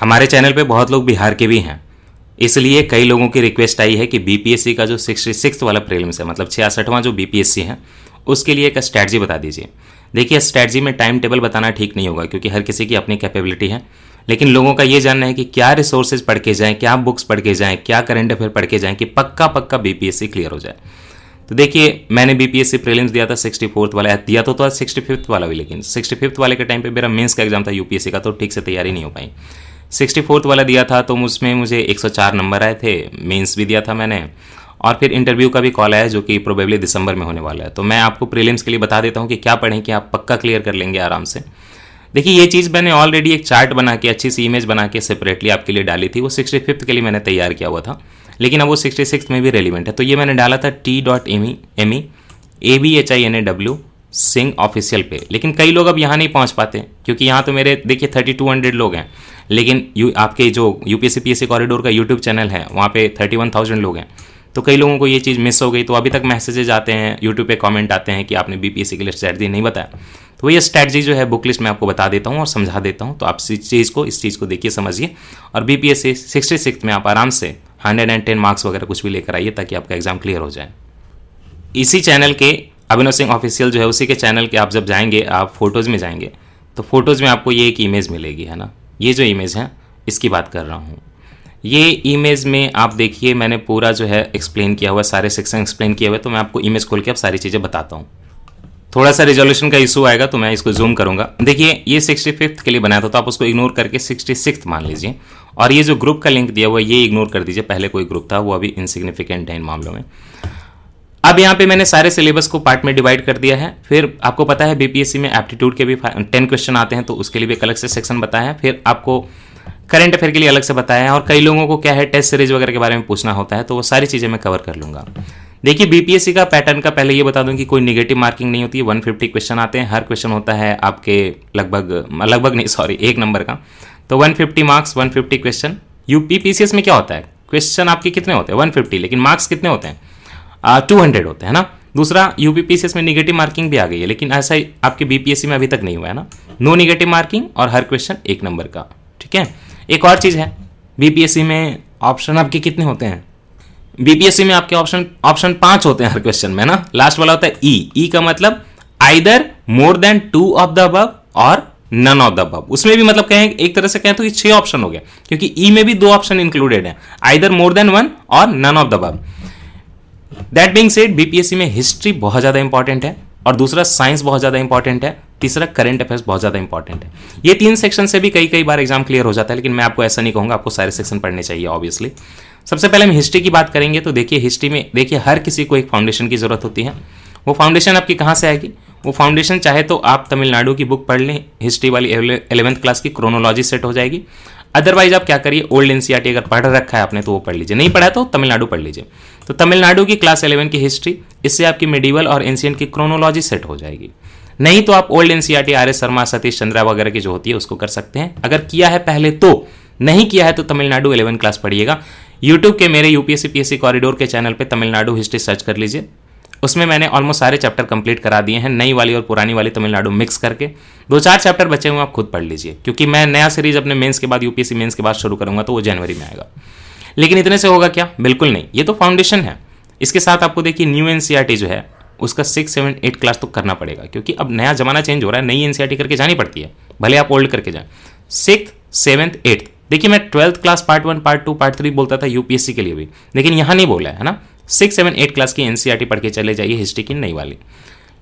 हमारे चैनल पे बहुत लोग बिहार के भी हैं इसलिए कई लोगों की रिक्वेस्ट आई है कि बीपीएससी का जो सिक्सटी सिक्स वाला प्रीलिम्स है मतलब छियासठवां जो बीपीएससी है उसके लिए एक स्ट्रैटजी बता दीजिए देखिए स्ट्रैटजी में टाइम टेबल बताना ठीक नहीं होगा क्योंकि हर किसी की अपनी कैपेबिलिटी है लेकिन लोगों का ये जानना है कि क्या रिसोर्सेज पढ़ के जाएँ क्या बुक्स पढ़ के जाएँ क्या करेंट अफेयर पढ़ के जाएँ कि पक्का पक्का बीपीएससी क्लियर हो जाए तो देखिए मैंने बीपीएससी प्रीलिम्स दिया था सिक्सटी फोर्थ वाला दिया तो था सिक्सटी फिफ्थ वाला भी लेकिन सिक्सटी फिफ्थ वाले के टाइम पे मेरा मेंस का एग्जाम था यूपीएससी का तो ठीक से तैयारी नहीं हो पाई सिक्सटी फोर्थ वाला दिया था तो उसमें मुझे 104 नंबर आए थे मेंस भी दिया था मैंने और फिर इंटरव्यू का भी कॉल आया जो कि प्रोबेबली दिसंबर में होने वाला है तो मैं आपको प्रीलिम्स के लिए बता देता हूँ कि क्या पढ़ें कि आप पक्का क्लियर कर लेंगे आराम से देखिए ये चीज़ मैंने ऑलरेडी एक चार्ट बना के अच्छी सी इमेज बना के सेपरेटली आपके लिए डाली थी वो सिक्सटी फिफ्थ के लिए मैंने तैयार किया हुआ था लेकिन अब वो सिक्सटी सिक्स में भी रेलिवेंट है तो ये मैंने डाला था T dot M E M E A B H I N A W Singh official पे लेकिन कई लोग अब यहाँ नहीं पहुँच पाते क्योंकि यहाँ तो मेरे देखिए थर्टी टू हंड्रेड लोग हैं लेकिन यू आपके जो U P S C C P S corridor का यूट्यूब चैनल है वहाँ पे थर्टी वन थाउजेंड लोग हैं तो कई लोगों को ये चीज़ मिस हो गई तो अभी तक मैसेजेज आते हैं यूट्यूब पे कमेंट आते हैं कि आपने बी पी एस सी के लिए स्ट्रैटी नहीं बताया तो ये स्ट्रैटी जो है बुक लिस्ट में आपको बता देता हूँ और समझा देता हूँ तो आप इस चीज़ को इस चीज़ को देखिए समझिए और B P S C sixty six में आप आराम से हंड्रेड एंड टेन मार्क्स वगैरह कुछ भी लेकर आइए ताकि आपका एग्जाम क्लियर हो जाए इसी चैनल के अभिनव सिंह ऑफिशियल जो है उसी के चैनल के आप जब जाएंगे आप फोटोज़ में जाएंगे तो फोटोज़ में आपको ये एक इमेज मिलेगी है ना ये जो इमेज है इसकी बात कर रहा हूँ ये इमेज में आप देखिए मैंने पूरा जो है एक्सप्लेन किया हुआ सारे सेक्शन एक्सप्लेन किया हुआ तो मैं आपको इमेज खोल के आप सारी चीज़ें बताता हूँ थोड़ा सा रिजोल्यूशन का इशू आएगा तो मैं इसको जूम करूंगा देखिए ये सिक्सटी फिफ्थ के लिए बनाया था तो आप उसको इग्नोर करके सिक्सटी सिक्स मान लीजिए और ये जो ग्रुप का लिंक दिया हुआ ये इग्नोर कर दीजिए पहले कोई ग्रुप था वो अभी इनसिग्निफिकेंट है इन मामलों में अब यहाँ पे मैंने सारे सिलेबस को पार्ट में डिवाइड कर दिया है फिर आपको पता है बीपीएससी में एप्टीट्यूड के भी टेन क्वेश्चन आते हैं तो उसके लिए भी एक अलग से सेक्शन बताया है फिर आपको करंट अफेयर के लिए अलग से बताया है और कई लोगों को क्या है टेस्ट सीरीज वगैरह के बारे में पूछना होता है तो वो सारी चीज़ें मैं कवर कर लूँगा देखिए बीपीएससी का पैटर्न का पहले ये बता दूं कि कोई निगेटिव मार्किंग नहीं होती है 150 क्वेश्चन आते हैं हर क्वेश्चन होता है आपके लगभग लगभग नहीं सॉरी एक नंबर का तो 150 मार्क्स 150 क्वेश्चन यूपी एस में क्या होता है क्वेश्चन आपके कितने होते हैं 150 लेकिन मार्क्स कितने होते हैं टू हंड्रेड होते हैं ना दूसरा यूपीपीसीएस में निगेटिव मार्किंग भी आ गई है लेकिन ऐसा ही आपके बीपीएससी में अभी तक नहीं हुआ है ना नो निगेटिव मार्किंग और हर क्वेश्चन एक नंबर का ठीक है एक और चीज़ है बीपीएससी में ऑप्शन आपके कितने होते हैं बीपीएससी में आपके ऑप्शन ऑप्शन पांच होते हैं हर क्वेश्चन में ना लास्ट वाला होता है ई e. ई e का मतलब either more than two of the above or none of the above उसमें भी मतलब कहें एक तरह से कहें तो ये छह ऑप्शन हो गया क्योंकि ई e में भी दो ऑप्शन इंक्लूडेड है either more than one or none of the above that being said BPSC में हिस्ट्री बहुत ज़्यादा इंपॉर्टेंट है और दूसरा साइंस बहुत ज़्यादा इंपॉर्टेंट है तीसरा करंट अफेयर्स बहुत ज़्यादा इंपॉर्टेंट है ये तीन सेक्शन से भी कई कई बार एग्जाम क्लियर हो जाता है लेकिन मैं आपको ऐसा नहीं कहूंगा आपको सारे सेक्शन पढ़ने चाहिए ऑब्वियसली सबसे पहले हम हिस्ट्री की बात करेंगे तो देखिए हिस्ट्री में देखिए हर किसी को एक फाउंडेशन की ज़रूरत होती है वो फाउंडेशन आपकी कहाँ से आएगी वो फाउंडेशन चाहे तो आप तमिलनाडु की बुक पढ़ लें हिस्ट्री वाली एलेवंथ क्लास की क्रोनोलॉजी सेट हो जाएगी अदरवाइज आप क्या करिए ओल्ड एनसीआरटी e अगर पढ़ रखा है आपने तो वो पढ़ लीजिए नहीं पढ़ा तो तमिलनाडु पढ़ लीजिए तो तमिलनाडु की क्लास इलेवन की हिस्ट्री इससे आपकी मेडिवल और एंशियंट की क्रोनोलॉजी सेट हो जाएगी नहीं तो आप old NCERT R S Sharma Satish Chandra वगैरह की जो होती है उसको कर सकते हैं अगर किया है पहले तो नहीं किया है तो तमिलनाडु इलेवन क्लास पढ़िएगा यूट्यूब के मेरे यूपीएससी पीएससी कॉरिडोर के चैनल पे तमिलनाडु हिस्ट्री सर्च कर लीजिए उसमें मैंने ऑलमोस्ट सारे चैप्टर कंप्लीट करा दिए हैं नई वाली और पुरानी वाली तमिलनाडु मिक्स करके दो चार चैप्टर बचे हुए आप खुद पढ़ लीजिए क्योंकि मैं नया सीरीज अपने मेंस के बाद यूपीएससी मेंस के बाद शुरू करूंगा तो वो जनवरी में आएगा लेकिन इतने से होगा क्या बिल्कुल नहीं ये तो फाउंडेशन है इसके साथ आपको देखिए न्यू एन e जो है उसका सिक्स सेवन एट क्लास तो करना पड़ेगा क्योंकि अब नया जमाना चेंज हो रहा है नई एन e करके जानी पड़ती है भले आप ओल्ड करके जाए सिक्स सेवन्थ एट्थ देखिए मैं twelfth class part one part two part three बोलता था यूपीएससी के लिए भी लेकिन यहाँ नहीं बोला है ना सिक्स सेवन एट क्लास की एनसीआर e पढ़ के चले जाइए हिस्ट्री की नई वाली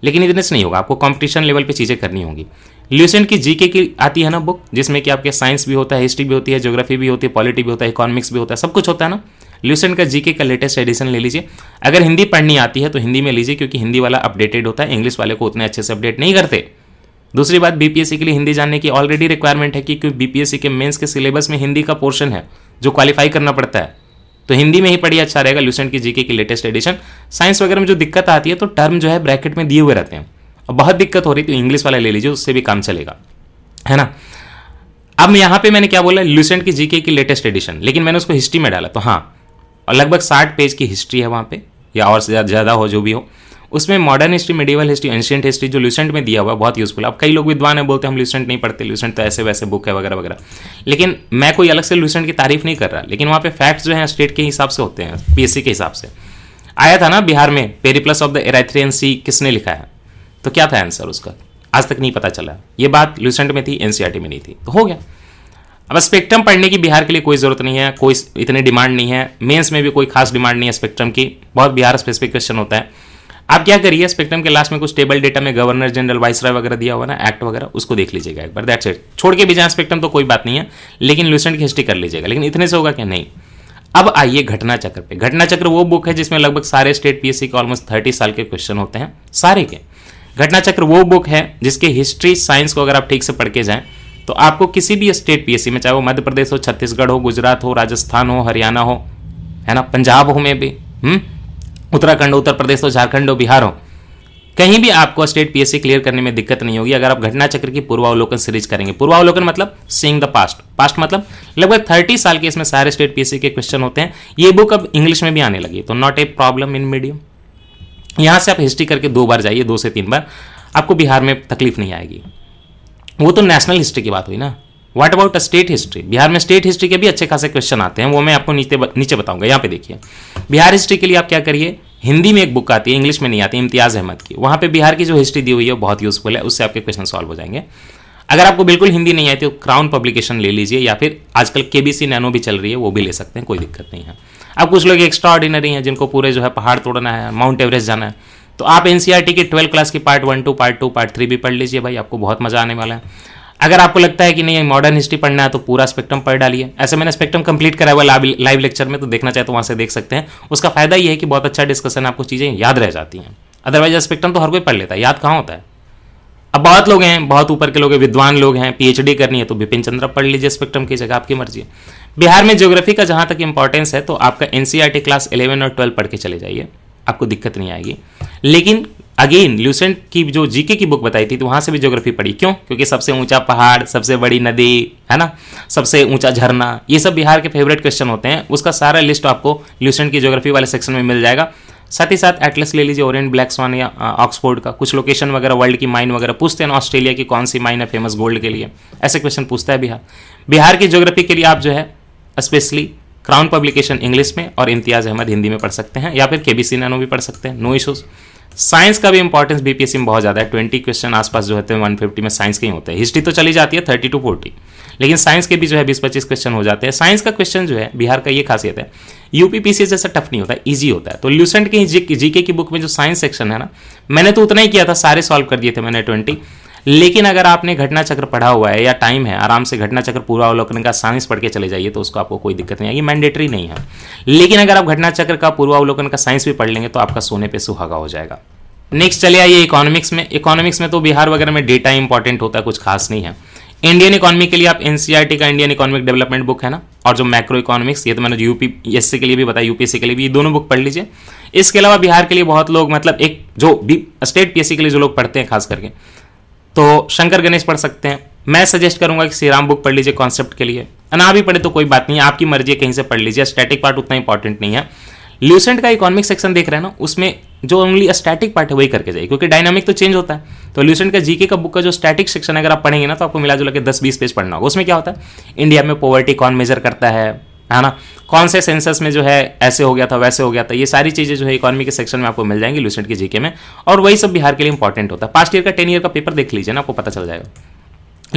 लेकिन इतने से नहीं होगा आपको कॉम्पिटिशन लेवल पर चीज़ें करनी होंगी ल्यूसेंट की जीके की आती है ना बुक जिसमें कि आपके साइंस भी होता है हिस्ट्री भी होती है ज्योग्राफी भी होती है पॉलिटी भी होता है इकोनॉमिक्स भी होता है सब कुछ होता है ना ल्यूसेंट का जीके का लेटेस्ट एडिशन ले लीजिए अगर हिंदी पढ़नी आती है तो हिंदी में लीजिए क्योंकि हिंदी वाला अपडेटेड होता है इंग्लिश वाले को उतने अच्छे से अपडेट नहीं करते दूसरी बात बीपीएससी के लिए हिंदी जानने की ऑलरेडी रिक्वायरमेंट है कि क्योंकि बीपीएससी के मेंस के सिलेबस में हिंदी का पोर्शन है जो क्वालिफाई करना पड़ता है तो हिंदी में ही पढ़िए अच्छा रहेगा लूसेंट की जीके की लेटेस्ट एडिशन साइंस वगैरह में जो दिक्कत आती है तो टर्म जो है ब्रैकेट में दिए हुए रहते हैं और बहुत दिक्कत हो रही तो इंग्लिश वाला ले लीजिए उससे भी काम चलेगा है ना अब यहाँ पे मैंने क्या बोला लूसेंट की जीके की लेटेस्ट एडिशन लेकिन मैंने उसको हिस्ट्री में डाला तो हाँ और लगभग साठ पेज की हिस्ट्री है वहाँ पे या और ज़्यादा हो जो भी हो उसमें modern history medieval history ancient history जो लूसेंट में दिया हुआ है बहुत यूजफुल अब कई लोग विद्वान है बोलते हैं हम लूसेंट नहीं पढ़ते लूसेंट तो ऐसे वैसे बुक है वगैरह वगैरह लेकिन मैं कोई अलग से लूसेंट की तारीफ नहीं कर रहा लेकिन वहाँ पे फैक्ट्स जो है स्टेट के हिसाब से होते हैं पी के हिसाब से आया था ना बिहार में Periplus of the Erythraean Sea किसने लिखा है तो क्या था आंसर उसका आज तक नहीं पता चला ये बात लूसेंट में थी एनसीआरटी e में नहीं थी तो हो गया अब स्पेक्ट्रम पढ़ने की बिहार के लिए कोई ज़रूरत नहीं है कोई इतनी डिमांड नहीं है मेंस में भी कोई खास डिमांड नहीं है स्पेक्ट्रम की बहुत बिहार स्पेसिफिक क्वेश्चन होता है आप क्या करिए स्पेक्ट्रम के लास्ट में कुछ टेबल डेटा में गवर्नर जनरल वाइस राय वगैरह दिया हुआ ना एक्ट वगैरह उसको देख लीजिएगा एक बार दैट्स इट छोड़ के भी जाए स्पेक्ट्रम तो कोई बात नहीं है लेकिन लूसेंट की हिस्ट्री कर लीजिएगा लेकिन इतने से होगा क्या नहीं अब आइए घटना चक्र पे घटना चक्र वो बुक है जिसमें लगभग सारे स्टेट पीएससी के ऑलमोस्ट थर्टी साल के क्वेश्चन होते हैं सारे के घटना चक्र वो बुक है जिसके हिस्ट्री साइंस को अगर आप ठीक से पढ़ के जाएं तो आपको किसी भी स्टेट पीएससी में चाहे वो मध्य प्रदेश हो छत्तीसगढ़ हो गुजरात हो राजस्थान हो हरियाणा हो है ना पंजाब हो में भी हम्म उत्तराखंड उत्तर प्रदेश हो झारखंड हो बिहार हो कहीं भी आपको स्टेट पीएससी क्लियर करने में दिक्कत नहीं होगी अगर आप घटना चक्र की पूर्वावलोकन सीरीज करेंगे पूर्वावलोकन मतलब सीइंग द पास्ट पास्ट मतलब लगभग थर्टी साल के इसमें सारे स्टेट पीएससी के क्वेश्चन होते हैं ये बुक अब इंग्लिश में भी आने लगी तो not a problem in medium यहाँ से आप हिस्ट्री करके दो बार जाइए दो से तीन बार आपको बिहार में तकलीफ नहीं आएगी वो तो नेशनल हिस्ट्री की बात हुई ना what about state history Bihar में स्टेट हिस्ट्री के भी अच्छे खासे क्वेश्चन आते हैं वो मैं आपको नीचे नीचे बताऊंगा यहाँ पे देखिए बिहार हिस्ट्री के लिए आप क्या करिए हिंदी में एक बुक आती है इंग्लिश में नहीं आती इम्तियाज़ अहमद की वहाँ पे बिहार की जो हिस्ट्री दी हुई है बहुत यूजफुल है उससे आपके क्वेश्चन सॉल्व हो जाएंगे अगर आपको बिल्कुल हिंदी नहीं आती तो क्राउन पब्लिकेशन ले लीजिए या फिर आजकल के बी सी नैनो भी चल रही है वो भी ले सकते हैं कोई दिक्कत नहीं है अब कुछ लोग एक्स्ट्रा ऑर्डिनरी हैं जिनको पूरे जो है पहाड़ तोड़ना है माउंट एवरेस्ट जाना है तो आप एन e की ट्वेल्थ क्लास की part one two part two part three भी पढ़ लीजिए भाई आपको बहुत मजा आने वाला है अगर आपको लगता है कि नहीं मॉडर्न हिस्ट्री पढ़ना है तो पूरा स्पेक्ट्रम पढ़ डालिए ऐसे मैंने स्पेक्ट्रम कंप्लीट करा हुआ लाइव लेक्चर में तो देखना चाहे तो वहाँ से देख सकते हैं उसका फायदा ये है कि बहुत अच्छा डिस्कशन आपको चीज़ें याद रह जाती हैं अदरवाइज स्पेक्ट्रम तो हर कोई पढ़ लेता है याद कहाँ होता है अब बहुत लोग हैं बहुत ऊपर के लोग हैं विद्वान लोग हैं पीएचडी करनी है तो बिपिन चंद्र पढ़ लीजिए स्पेक्ट्रम की जगह आपकी मर्जी है बिहार में ज्योग्राफी का जहाँ तक इंपॉर्टेंस है तो आपका एनसीआरटी क्लास इलेवन और ट्वेल्व पढ़ के चले जाइए आपको दिक्कत नहीं आएगी लेकिन अगेन ल्यूसेंट की जो जीके की बुक बताई थी तो वहाँ से भी ज्योग्राफी पढ़ी क्यों क्योंकि सबसे ऊंचा पहाड़ सबसे बड़ी नदी है ना सबसे ऊंचा झरना ये सब बिहार के फेवरेट क्वेश्चन होते हैं उसका सारा लिस्ट आपको ल्यूसेंट की ज्योग्राफी वाले सेक्शन में मिल जाएगा साथ ही साथ एटलस ले लीजिए ओरियन ब्लैक स्वान या ऑक्सफोर्ड का कुछ लोकेशन वगैरह वर्ल्ड की माइन वगैरह पूछते हैं ऑस्ट्रेलिया की कौन सी माइन है फेमस गोल्ड के लिए ऐसे क्वेश्चन पूछता है बिहार बिहार की ज्योग्राफी के लिए आप जो है स्पेशली क्राउन पब्लिकेशन इंग्लिश में और इम्तियाज़ अहमद हिंदी में पढ़ सकते हैं या फिर के बी सी नैनो भी पढ़ सकते हैं नो इशूज़ साइंस का भी इंपॉर्टेंस बीपीएससी में बहुत ज़्यादा है ट्वेंटी क्वेश्चन आसपास जो होते हैं वन फिफ्टी में साइंस के ही होते हैं हिस्ट्री तो चली जाती है थर्टी टू फोर्टी लेकिन साइंस के भी जो है बीस पच्चीस क्वेश्चन हो जाते हैं साइंस का क्वेश्चन जो है बिहार का ये खासियत है यूपीपीसी जैसा टफ नहीं होता है ईजी होता है तो ल्यूसेंट के जीके की बुक में जो साइंस सेक्शन है ना मैंने तो उतना ही किया था सारे सॉल्व कर दिए थे मैंने ट्वेंटी लेकिन अगर आपने घटना चक्र पढ़ा हुआ है या टाइम है आराम से घटना चक्र पूरा अवलोकन का साइंस पढ़ के चले जाइए तो उसको आपको कोई दिक्कत नहीं आएगी मैंडेटरी नहीं है लेकिन अगर आप घटना चक्र का पूर्वावलोकन का साइंस भी पढ़ लेंगे तो आपका सोने पर सुहागा हो जाएगा नेक्स्ट चले आइए इकोनॉमिक्स में इकोनॉमिक्स में तो बिहार वगैरह में डेटा इंपॉर्टेंट होता है कुछ खास नहीं है इंडियन इकोनॉमी के लिए आप एनसीईआरटी e का इंडियन इकोनॉमिक डेवलपमेंट बुक है ना और जो मैक्रो इकोनॉमिक्स ये तो मैंने यूपी एससी के लिए भी बताया यूपीएससी के लिए भी ये दोनों बुक पढ़ लीजिए इसके अलावा बिहार के लिए बहुत लोग मतलब एक जो स्टेट पीएससी के लिए जो लोग पढ़ते हैं खास करके तो शंकर गणेश पढ़ सकते हैं मैं सजेस्ट करूंगा कि श्री राम बुक पढ़ लीजिए कॉन्सेप्ट के लिए ना भी पढ़े तो कोई बात नहीं है आपकी मर्जी है कहीं से पढ़ लीजिए स्टैटिक पार्ट उतना इंपॉर्टेंट नहीं है ल्यूसेंट का इकोनॉमिक सेक्शन देख रहे हैं ना उसमें जो ओनली स्टैटिक पार्ट है वही करके जाइए क्योंकि डायनामिक तो चेंज होता है तो ल्यूसेंट का जीके का बुक का जो स्टैटिक सेक्शन अगर आप पढ़ेंगे ना तो आपको मिला जुला के दस बीस पेज पढ़ना होगा उसमें क्या होता है इंडिया में पॉवर्टी कौन मेजर करता है है ना कौन से सेंसस में जो है ऐसे हो गया था वैसे हो गया था ये सारी चीज़ें जो है इकोनॉमी के सेक्शन में आपको मिल जाएंगी लूसेंट के जीके में और वही सब बिहार के लिए इंपॉर्टेंट होता है पास्ट ईयर का टेन ईयर का पेपर देख लीजिए ना आपको पता चल जाएगा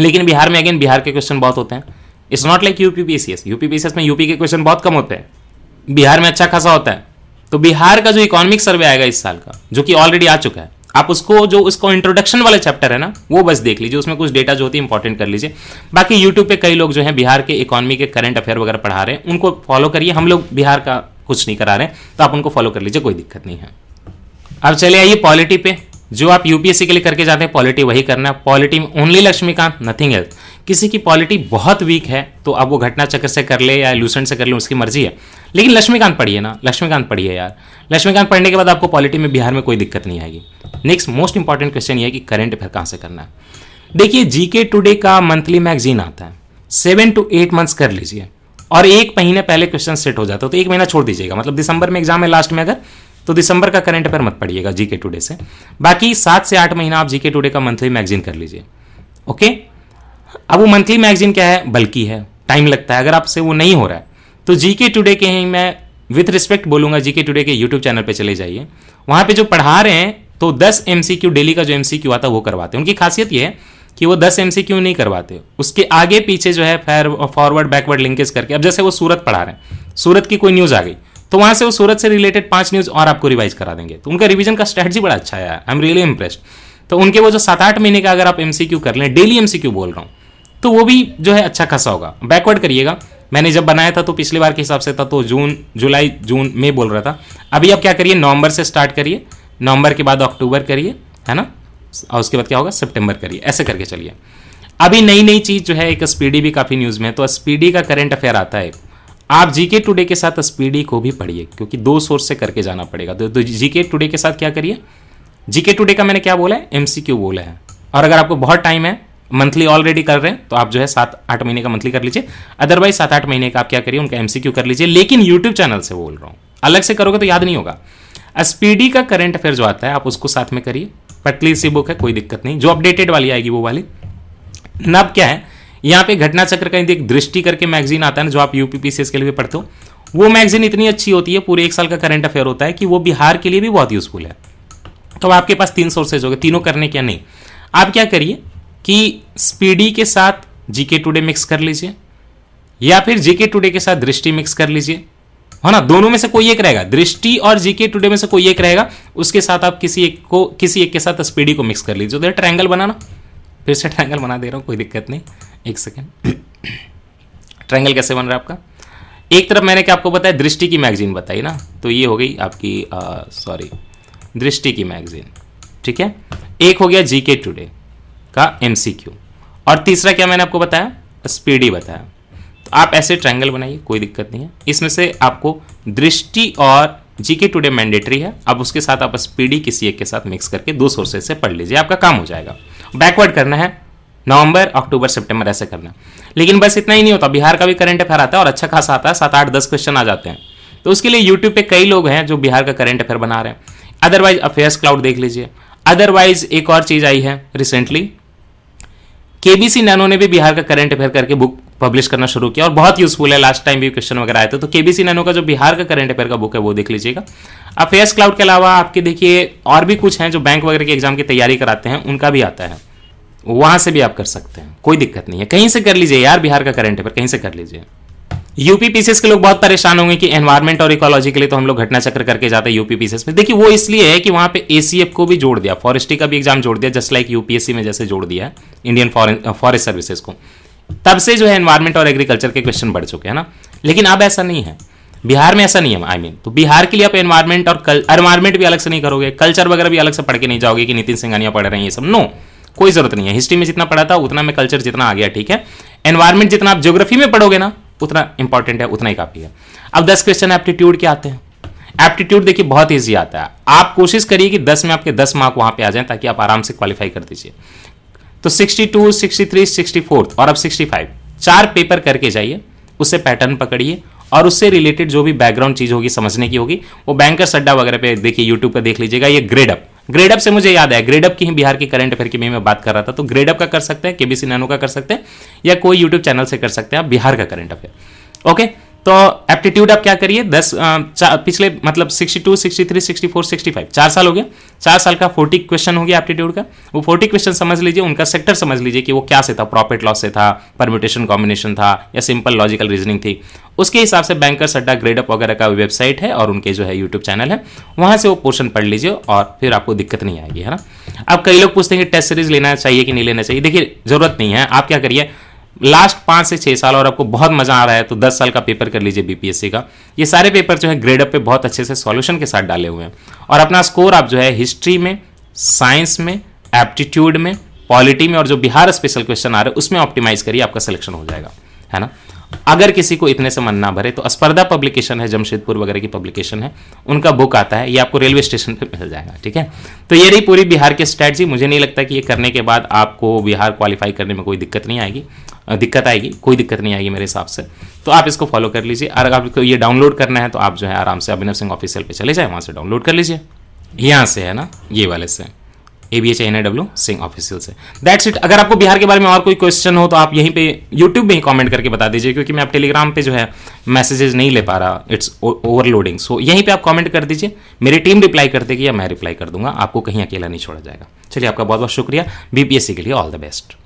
लेकिन बिहार में अगेन बिहार के क्वेश्चन बहुत होते हैं it's not like U P C S S में यूपी के क्वेश्चन बहुत कम होते हैं बिहार में अच्छा खासा होता है तो बिहार का जो इकोनॉमिक सर्वे आएगा इस साल का जो कि ऑलरेडी आ चुका है आप उसको जो उसको इंट्रोडक्शन वाला चैप्टर है ना वो बस देख लीजिए उसमें कुछ डेटा जो होती है इंपॉर्टेंट कर लीजिए बाकी यूट्यूब पे कई लोग जो हैं बिहार के इकोनॉमी के करंट अफेयर वगैरह पढ़ा रहे हैं उनको फॉलो करिए हम लोग बिहार का कुछ नहीं करा रहे हैं तो आप उनको फॉलो कर लीजिए कोई दिक्कत नहीं है अब चले आइए पॉलिटी पे जो आप यूपीएससी के लिए करके जाते हैं पॉलिटी वही करना है पॉलिटी में ओनली लक्ष्मीकांत नथिंग एल्थ किसी की पॉलिटी बहुत वीक है तो आप वो घटना चक्र से कर ले या लूसेंट से कर ले उसकी मर्जी है लेकिन लक्ष्मीकांत पढ़िए ना लक्ष्मीकांत पढ़िए यार लक्ष्मीकांत पढ़ने के बाद आपको पॉलिटी में बिहार में कोई दिक्कत नहीं आएगी नेक्स्ट मोस्ट इंपॉर्टेंट क्वेश्चन ये है कि करंट अफेयर कहाँ से करना है देखिए जीके टुडे का मंथली मैगजीन आता है सेवन टू एट मंथ्स कर लीजिए और एक महीने पहले क्वेश्चन सेट हो जाता है तो एक महीना छोड़ दीजिएगा मतलब दिसंबर में एग्जाम है लास्ट में अगर तो दिसंबर का करंट अफेयर मत पड़िएगा जीके टुडे से बाकी सात से आठ महीना आप जीके टुडे का मंथली मैगजीन कर लीजिए ओके अब वो मंथली मैगजीन क्या है बल्कि है टाइम लगता है अगर आपसे वो नहीं हो रहा है तो जीके टुडे के ही मैं विथ रिस्पेक्ट बोलूंगा जीके टुडे के यूट्यूब चैनल पे चले जाइए वहां पे जो पढ़ा रहे हैं तो दस एम डेली का जो एम आता है वो करवाते हैं उनकी खासियत ये है कि वो दस एम नहीं करवाते उसके आगे पीछे जो है फैर फॉरवर्ड बैकवर्ड लिंकेज करके अब जैसे वो सूरत पढ़ा रहे हैं सूरत की कोई न्यूज़ आ गई तो वहां से वो सूरत से रिलेटेड पांच न्यूज़ और आपको रिवाइज करा देंगे तो उनका रिविजन का स्ट्रैटेजी बड़ा अच्छा है आई एम रियली इम्प्रेस्ड तो उनके वो जो सात आठ महीने का अगर आप एमसीक्यू कर लें डेली एमसीक्यू बोल रहा हूँ तो वो भी जो है अच्छा खासा होगा बैकवर्ड करिएगा मैंने जब बनाया था तो पिछली बार के हिसाब से था तो जून जुलाई जून मई बोल रहा था अभी आप क्या करिए नवंबर से स्टार्ट करिए नवंबर के बाद अक्टूबर करिए है ना और उसके बाद क्या होगा सितंबर करिए ऐसे करके चलिए अभी नई नई चीज़ जो है एक स्पीडी भी काफ़ी न्यूज़ में है तो स्पीडी का करंट अफेयर आता है आप जीके टुडे के साथ स्पीडी को भी पढ़िए क्योंकि दो सोर्स से करके जाना पड़ेगा तो, तो जीके टुडे के साथ क्या करिए जीके टुडे का मैंने क्या बोला है एमसीक्यू बोला है और अगर आपको बहुत टाइम है मंथली ऑलरेडी कर रहे हैं तो आप जो है सात आठ महीने का मंथली कर लीजिए अदरवाइज सात आठ महीने का आप क्या करिए उनका एमसीक्यू कर लीजिए लेकिन यूट्यूब चैनल से बोल रहा हूँ अलग से करोगे तो याद नहीं होगा एसपीडी का करंट अफेयर जो आता है आप उसको साथ में करिए पतली सी बुक है कोई दिक्कत नहीं जो अपडेटेड वाली आएगी वो वाली नब क्या है यहाँ पे घटना चक्र का एक दृष्टि करके मैगजीन आता है ना जो आप यूपीपीसीएस के लिए पढ़ते हो वो मैगजीन इतनी अच्छी होती है पूरे एक साल का करंट अफेयर होता है कि वो बिहार के लिए भी बहुत यूजफुल है तो आपके पास तीन सोर्सेज हो गए तीनों करने क्या नहीं आप क्या करिए कि स्पीडी के साथ जीके टुडे मिक्स कर लीजिए या फिर जीके टुडे के साथ दृष्टि मिक्स कर लीजिए है हाँ ना दोनों में से कोई एक रहेगा दृष्टि और जीके टुडे में से कोई एक रहेगा उसके साथ आप किसी एक को किसी एक के साथ स्पीडी को मिक्स कर लीजिए उधर ट्रायंगल बनाना फिर से ट्रायंगल बना दे रहा हूँ कोई दिक्कत नहीं एक सेकेंड ट्रायंगल कैसे बन रहा है आपका एक तरफ मैंने क्या आपको बताया दृष्टि की मैगजीन बताई ना तो ये हो गई आपकी सॉरी दृष्टि की मैगजीन ठीक है एक हो गया जीके टुडे का एमसीक्यू और तीसरा क्या मैंने आपको बताया स्पीडी बताया तो आप ऐसे ट्रायंगल बनाइए कोई दिक्कत नहीं है इसमें से आपको दृष्टि और जीके टुडे मैंडेटरी है अब उसके साथ आप स्पीडी किसी एक के साथ मिक्स करके दो सोर्सेज से पढ़ लीजिए आपका काम हो जाएगा बैकवर्ड करना है नवंबर अक्टूबर सितंबर ऐसे करना लेकिन बस इतना ही नहीं होता बिहार का भी करंट अफेयर आता है और अच्छा खासा आता है सात आठ दस क्वेश्चन आ जाते हैं तो उसके लिए यूट्यूब पे कई लोग हैं जो बिहार का करंट अफेयर बना रहे हैं अदरवाइज अफेयर्स क्लाउड देख लीजिए अदरवाइज एक और चीज़ आई है रिसेंटली केबीसी नैनो ने भी बिहार का करंट अफेयर करके बुक पब्लिश करना शुरू किया और बहुत यूजफुल है लास्ट टाइम भी क्वेश्चन वगैरह आए थे तो केबीसी नैनो का जो बिहार का करंट अफेयर का बुक है वो देख लीजिएगा अफेयर्स क्लाउड के अलावा आपके देखिए और भी कुछ हैं जो बैंक वगैरह के एग्जाम की तैयारी कराते हैं उनका भी आता है वहां से भी आप कर सकते हैं कोई दिक्कत नहीं है कहीं से कर लीजिए यार बिहार का करंट अफेयर कहीं से कर लीजिए यूपी पीसीएस के लोग बहुत परेशान होंगे कि एनवायरमेंट और इकोलॉजी के लिए तो हम लोग घटना चक्र करके जाते हैं यूपी पीसीएस में देखिए वो इसलिए है कि वहां पे एसीएफ को भी जोड़ दिया फॉरेस्ट्री का भी एग्जाम जोड़ दिया जस्ट लाइक यूपीएससी में जैसे जोड़ दिया इंडियन फॉरेस्ट सर्विसेज को तब से जो है एनवायरमेंट और एग्रीकल्चर के क्वेश्चन बढ़ चुके हैं ना लेकिन अब ऐसा नहीं है बिहार में ऐसा नहीं है आई I मीन mean. तो बिहार के लिए आप एनवायरमेंट और एनवायरमेंट भी अलग से नहीं करोगे कल्चर वगैरह भी अलग से पढ़ के नहीं जाओगे कि नितिन सिंघानिया पढ़ रहे हैं ये सब नो कोई जरूरत नहीं है हिस्ट्री में जितना पढ़ा था उतना में कल्चर जितना आ गया ठीक है एनवायरमेंट जितना आप ज्योग्राफी में पढ़ोगे ना उतना इंपॉर्टेंट है उतना ही काफ़ी है अब दस क्वेश्चन एप्टीट्यूड के आते हैं एप्टीट्यूड देखिए बहुत ईजी आता है आप कोशिश करिए कि दस में आपके दस मार्क वहां पर आ जाए ताकि आप आराम से क्वालिफाई कर दीजिए तो sixty two sixty three sixty fourth और अब सिक्सटी फाइव चार पेपर करके जाइए उससे पैटर्न पकड़िए और उससे रिलेटेड जो भी बैकग्राउंड चीज़ होगी समझने की होगी वो बैंकर सड्डा वगैरह पे देखिए यूट्यूब पर देख लीजिएगा ये ग्रेड अप ग्रेड अप से मुझे याद है ग्रेड अप की ही बिहार की करंट अफेयर की मैं बात कर रहा था तो ग्रेड अप का कर सकते हैं केबीसी नैनो का कर सकते हैं या कोई यूट्यूब चैनल से कर सकते हैं आप बिहार का करंट अफेयर ओके तो एप्टीट्यूड आप क्या करिए दस पिछले मतलब 62, 63, 64, 65 चार साल हो गया चार साल का 40 क्वेश्चन हो गया एप्टीट्यूड का वो 40 क्वेश्चन समझ लीजिए उनका सेक्टर समझ लीजिए कि वो क्या से था प्रॉफिट लॉस से था परम्यूटेशन कॉम्बिनेशन था या सिंपल लॉजिकल रीजनिंग थी उसके हिसाब से बैंकर अड्डा ग्रेड अप वगैरह का वेबसाइट है और उनके जो है यूट्यूब चैनल है वहां से वो पोर्शन पढ़ लीजिए और फिर आपको दिक्कत नहीं आएगी है ना अब कई लोग पूछते हैं कि टेस्ट सीरीज लेना चाहिए कि नहीं लेना चाहिए देखिए जरूरत नहीं है आप क्या करिए लास्ट पाँच से छः साल और आपको बहुत मज़ा आ रहा है तो दस साल का पेपर कर लीजिए बीपीएससी का ये सारे पेपर जो है ग्रेड अप पे बहुत अच्छे से सॉल्यूशन के साथ डाले हुए हैं और अपना स्कोर आप जो है हिस्ट्री में साइंस में एप्टीट्यूड में पॉलिटी में और जो बिहार स्पेशल क्वेश्चन आ रहे हैं उसमें ऑप्टिमाइज करिए आपका सिलेक्शन हो जाएगा है ना अगर किसी को इतने से मन ना भरे तो स्पर्धा पब्लिकेशन है जमशेदपुर वगैरह की पब्लिकेशन है उनका बुक आता है ये आपको रेलवे स्टेशन पे मिल जाएगा ठीक है तो ये रही पूरी बिहार की स्ट्रैटी मुझे नहीं लगता कि ये करने के बाद आपको बिहार क्वालिफाई करने में कोई दिक्कत नहीं आएगी दिक्कत आएगी कोई दिक्कत नहीं आएगी मेरे हिसाब से तो आप इसको फॉलो कर लीजिए अगर आपको ये डाउनलोड करना है तो आप जो है आराम से अभिनव सिंह ऑफिसियल पर चले जाए वहाँ से डाउनलोड कर लीजिए यहाँ से है ना ये वाले से A B H N I W Singh official से दैट्स इट अगर आपको बिहार के बारे में और कोई क्वेश्चन हो तो आप यहीं पे यूट्यूब में ही कॉमेंट करके बता दीजिए क्योंकि मैं आप टेलीग्राम पे जो है मैसेजेस नहीं ले पा रहा इट्स ओवरलोडिंग सो यहीं पे आप कॉमेंट कर दीजिए मेरी टीम रिप्लाई कर देगी या मैं रिप्लाई कर दूंगा आपको कहीं अकेला नहीं छोड़ा जाएगा चलिए आपका बहुत बहुत शुक्रिया बीपीएससी के लिए ऑल द बेस्ट